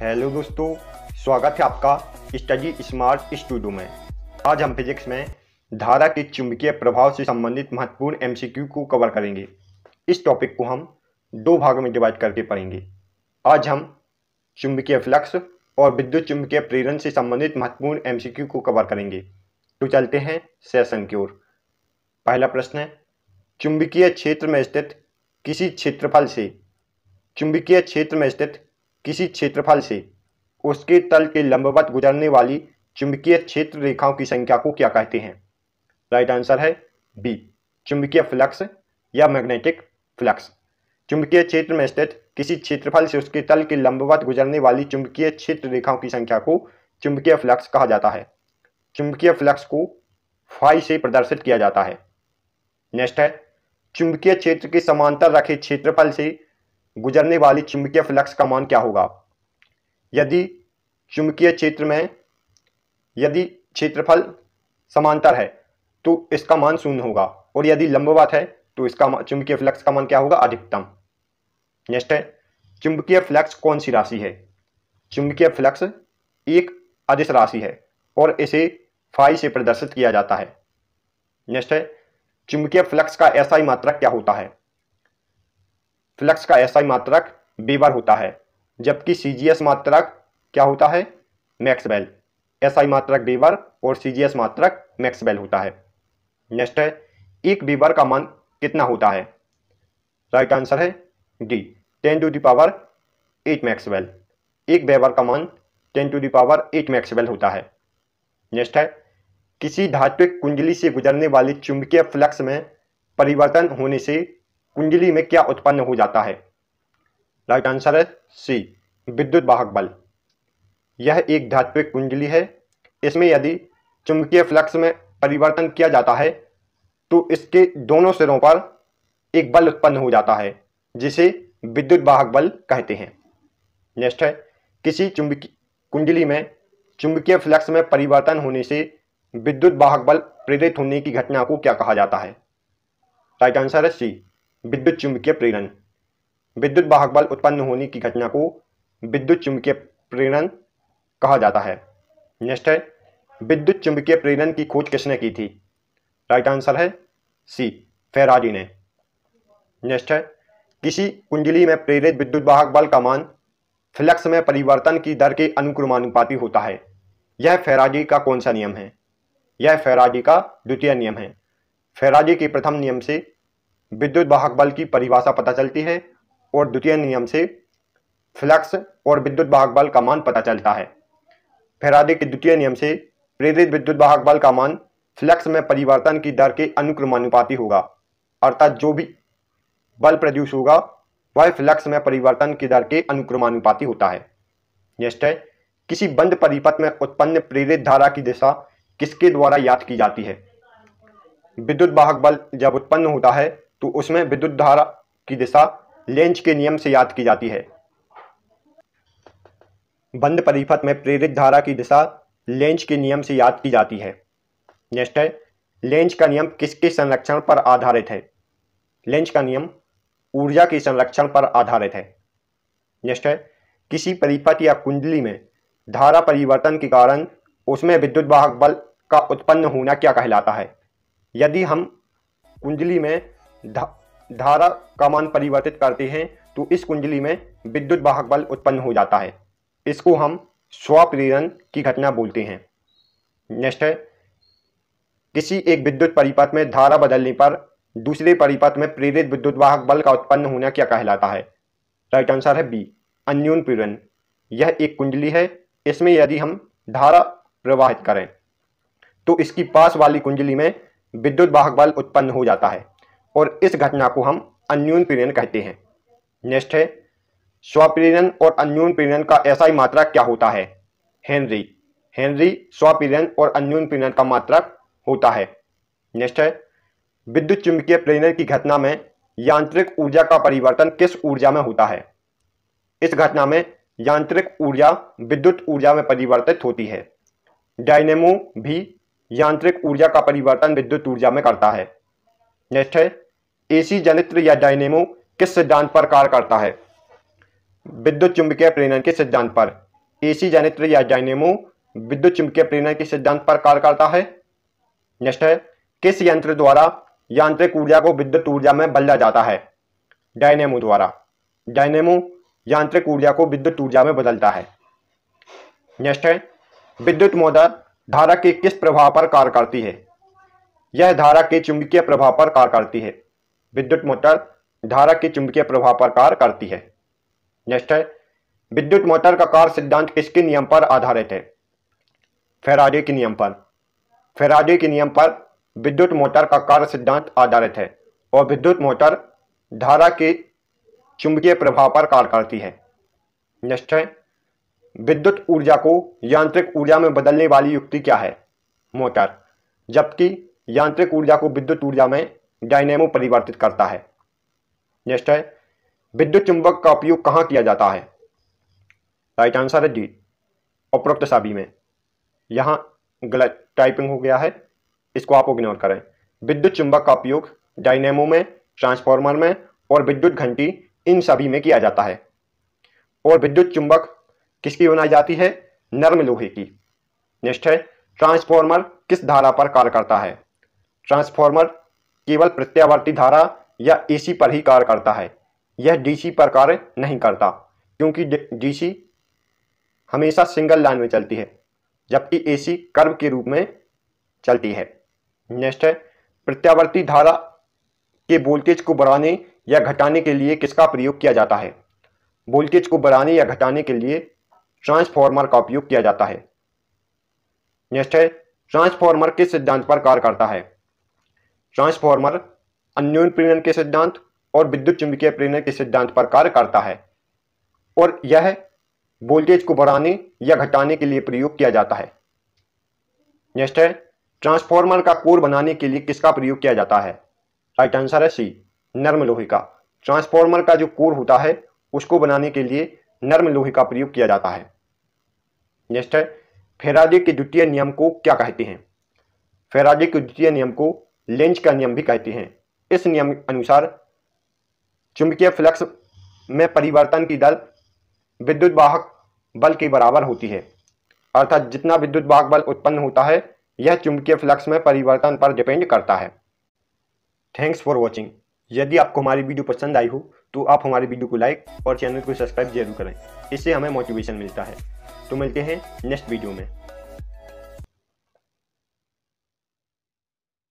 hello दोस्तों स्वागत है आपका स्टडी स्मार्ट स्टूडियो में आज हम फिजिक्स में धारा के चुंबकीय प्रभाव से संबंधित महत्वपूर्ण एमसीक्यू को कवर करेंगे इस टॉपिक को हम दो भागों में डिवाइड करके पढ़ेंगे आज हम चुंबकीय फ्लक्स और विद्युत चुंबकीय प्रेरण से संबंधित महत्वपूर्ण एम को कवर करेंगे तो चलते हैं सेशन की ओर पहला प्रश्न है चुंबकीय क्षेत्र में स्थित किसी क्षेत्रफल से चुंबकीय क्षेत्र में स्थित किसी क्षेत्रफल से उसके तल के लंबवत गुजरने वाली चुंबकीय क्षेत्र रेखाओं की संख्या को क्या कहते हैं राइट आंसर है बी चुंबकीय फ्लक्स या मैग्नेटिक फ्लक्स चुंबकीय क्षेत्र में स्थित किसी क्षेत्रफल से उसके तल के लंबवत गुजरने वाली चुंबकीय क्षेत्र रेखाओं की संख्या को चुंबकीय फ्लक्स कहा जाता है चुंबकीय फ्लक्स को फाई से प्रदर्शित किया जाता है नेक्स्ट है चुंबकीय क्षेत्र के समांतर रखे क्षेत्रफल से गुजरने वाली चुंबकीय फ्लक्स का मान क्या होगा यदि चुंबकीय क्षेत्र में यदि क्षेत्रफल समांतर है तो इसका मान शून्य होगा और यदि लंबवत है तो इसका चुंबकीय फ्लक्स का मान क्या होगा अधिकतम नेक्स्ट है चुंबकीय फ्लक्स कौन सी राशि है चुंबकीय फ्लक्स एक अदिश राशि है और इसे फाई से प्रदर्शित किया जाता है नेक्स्ट है चुंबकीय फ्लक्स का ऐसा ही मात्रक क्या होता है फ्लक्स का एसआई मात्रक बीबर होता है जबकि सीजीएस मात्रक क्या होता है मैक्सवेल एसआई मात्रक बीबर और सीजीएस मात्रक मैक्सवेल होता है नेक्स्ट है एक बीबर का मान कितना होता है राइट आंसर है D ten to the power eight Maxwell एक बेबर का मान ten to the power eight Maxwell होता है नेक्स्ट है किसी धात्विक कुंडली से गुजरने वाले चुंबकीय फ्लक्स में परिवर्तन होने से कुंडली में क्या उत्पन्न हो जाता है राइट आंसर है सी विद्युत वाहक बल यह एक धात्विक कुंडली है इसमें यदि चुंबकीय फ्लक्स में परिवर्तन किया जाता है तो इसके दोनों सिरों पर एक बल उत्पन्न हो जाता है जिसे विद्युत वाहक बल कहते हैं नेक्स्ट है किसी चुंबकी कुंडली में चुंबकीय फ्लक्स में परिवर्तन होने से विद्युत वाहक बल प्रेरित होने की घटना को क्या कहा जाता है राइट आंसर है सी विद्युत चुंबकीय प्रेरण विद्युत वाहक बल उत्पन्न होने की घटना को विद्युत चुंबकीय प्रेरण कहा जाता है नेक्स्ट है विद्युत चुंबकीय प्रेरण की खोज किसने की थी राइट आंसर है सी फेराडी ने नेक्स्ट है किसी कुंडली में प्रेरित विद्युत वाहक बल का मान फ्लक्स में परिवर्तन की दर के अनुक्रमानुपाती होता है यह फेराडी का कौन सा नियम है यह फेराजी का द्वितीय नियम है फेराजी के प्रथम नियम से विद्युत वाहक बल की परिभाषा पता चलती है और द्वितीय नियम से फ्लक्स और विद्युत वाहक बल का मान पता चलता है फेरादे के द्वितीय नियम से प्रेरित विद्युत वाहक बल का मान फ्लक्स में परिवर्तन की दर के अनुक्रमानुपाती होगा अर्थात जो भी बल प्रोड्यूस होगा वह फ्लक्स में परिवर्तन की दर के अनुक्रमानुपाती होता है नेक्स्ट है किसी बंद परिपथ में उत्पन्न प्रेरित धारा की दिशा किसके द्वारा याद की जाती है विद्युत वाहक बल जब उत्पन्न होता है तो उसमें विद्युत धारा की दिशा लेंच के नियम से याद की जाती है बंद परिपथ में प्रेरित धारा की दिशा लेंच के नियम से याद की जाती है नेक्स्ट है लेंच का नियम किसके संरक्षण पर आधारित है लेंच का नियम ऊर्जा के संरक्षण पर आधारित है नेक्स्ट है किसी परिपथ या कुंडली में धारा परिवर्तन के कारण उसमें विद्युत वाहक बल का उत्पन्न होना क्या कहलाता है यदि हम कुंडली में धारा का मान परिवर्तित करते हैं तो इस कुंडली में विद्युत वाहक बल उत्पन्न हो जाता है इसको हम स्वप्रेरण की घटना बोलते हैं नेक्स्ट है किसी एक विद्युत परिपथ में धारा बदलने पर दूसरे परिपथ में प्रेरित विद्युत वाहक बल का उत्पन्न होना क्या कहलाता है राइट आंसर है बी अन्यून प्रेरण यह एक कुंडली है इसमें यदि हम धारा प्रवाहित करें तो इसकी पास वाली कुंजली में विद्युत वाहक बल उत्पन्न हो जाता है और इस घटना को हम अन्यून प्रेरण कहते हैं नेक्स्ट है स्वप्रेरण और अन्यून प्रेरण का ऐसा ही मात्रक क्या होता है हेनरी हेनरी स्वप्रेरण और अन्यून प्रेरण का मात्रक होता है नेक्स्ट है विद्युत चुंबकीय प्रेरण की घटना में यांत्रिक ऊर्जा का परिवर्तन किस ऊर्जा में होता है इस घटना में यांत्रिक ऊर्जा विद्युत ऊर्जा में परिवर्तित होती है डायनेमो भी यांत्रिक ऊर्जा का परिवर्तन विद्युत ऊर्जा में करता है नेक्स्ट है एसी जनित्र या डायनेमो किस सिद्धांत पर कार्य करता है विद्युत चुंबकीय प्रेरण के सिद्धांत पर एसी जनित्र या डायनेमो विद्युत चुंबकीय प्रेरण के सिद्धांत पर कार्य करता है नेक्स्ट है किस यंत्र द्वारा यांत्रिक ऊर्जा को विद्युत ऊर्जा में बदला जाता है डायनेमो द्वारा डायनेमो यांत्रिक ऊर्जा को विद्युत ऊर्जा में बदलता है नेक्स्ट है विद्युत मोटर धारा के किस प्रभाव पर कार्य करती है यह धारा के चुंबकीय प्रभाव पर कार्य करती है विद्युत मोटर धारा के चुंबकीय प्रभाव पर कार्य करती है नेक्स्ट है विद्युत मोटर का कार्य सिद्धांत किसके नियम पर आधारित है फेराडे के नियम पर फेराडे के नियम पर विद्युत मोटर का कार्य सिद्धांत आधारित है और विद्युत मोटर धारा के चुंबकीय प्रभाव पर कार्य करती है नेक्स्ट है विद्युत ऊर्जा को यांत्रिक ऊर्जा में बदलने वाली युक्ति क्या है मोटर जबकि यांत्रिक ऊर्जा को विद्युत ऊर्जा में डायनेमो परिवर्तित करता है नेक्स्ट है विद्युत चुंबक का उपयोग कहाँ किया जाता है राइट आंसर है जी उपरोक्त साबी में यहाँ गलत टाइपिंग हो गया है इसको आप इग्नोर करें विद्युत चुंबक का उपयोग डायनेमो में ट्रांसफॉर्मर में और विद्युत घंटी इन सभी में किया जाता है और विद्युत चुंबक किसकी बनाई जाती है नर्म लोहे की नेक्स्ट है ट्रांसफॉर्मर किस धारा पर कार्य करता है ट्रांसफॉर्मर केवल प्रत्यावर्ती धारा या एसी पर ही कार्य करता है यह डीसी पर कार्य नहीं करता क्योंकि डीसी हमेशा सिंगल लाइन में चलती है जबकि एसी कर्व के रूप में चलती है नेक्स्ट है प्रत्यावर्ती धारा के वोल्टेज को बढ़ाने या घटाने के लिए किसका प्रयोग किया जाता है वोल्टेज को बढ़ाने या घटाने के लिए ट्रांसफॉर्मर का उपयोग किया जाता है नेक्स्ट है ट्रांसफॉर्मर किस सिद्धांत पर कार्य करता है ट्रांसफॉर्मर अन्यून प्रेरण के सिद्धांत और विद्युत चुंबकीय प्रेरण के सिद्धांत पर कार्य करता है और यह वोल्टेज को बढ़ाने या घटाने के लिए प्रयोग किया जाता है नेक्स्ट है ट्रांसफॉर्मर का कोर बनाने के लिए किसका प्रयोग किया जाता है राइट आंसर है सी नर्म लोहे का ट्रांसफॉर्मर का जो कोर होता है उसको बनाने के लिए नर्म लोहे का प्रयोग किया जाता है नेक्स्ट है फेराडे के द्वितीय नियम को क्या कहते हैं फेराडे के द्वितीय नियम को लेंच का नियम भी कहते हैं इस नियम अनुसार चुंबकीय फ्लक्स में परिवर्तन की दर विद्युत वाहक बल के बराबर होती है अर्थात जितना विद्युत वाहक बल उत्पन्न होता है यह चुंबकीय फ्लक्स में परिवर्तन पर डिपेंड करता है थैंक्स फॉर वॉचिंग यदि आपको हमारी वीडियो पसंद आई हो तो आप हमारे वीडियो को लाइक और चैनल को सब्सक्राइब जरूर करें इससे हमें मोटिवेशन मिलता है तो मिलते हैं नेक्स्ट वीडियो में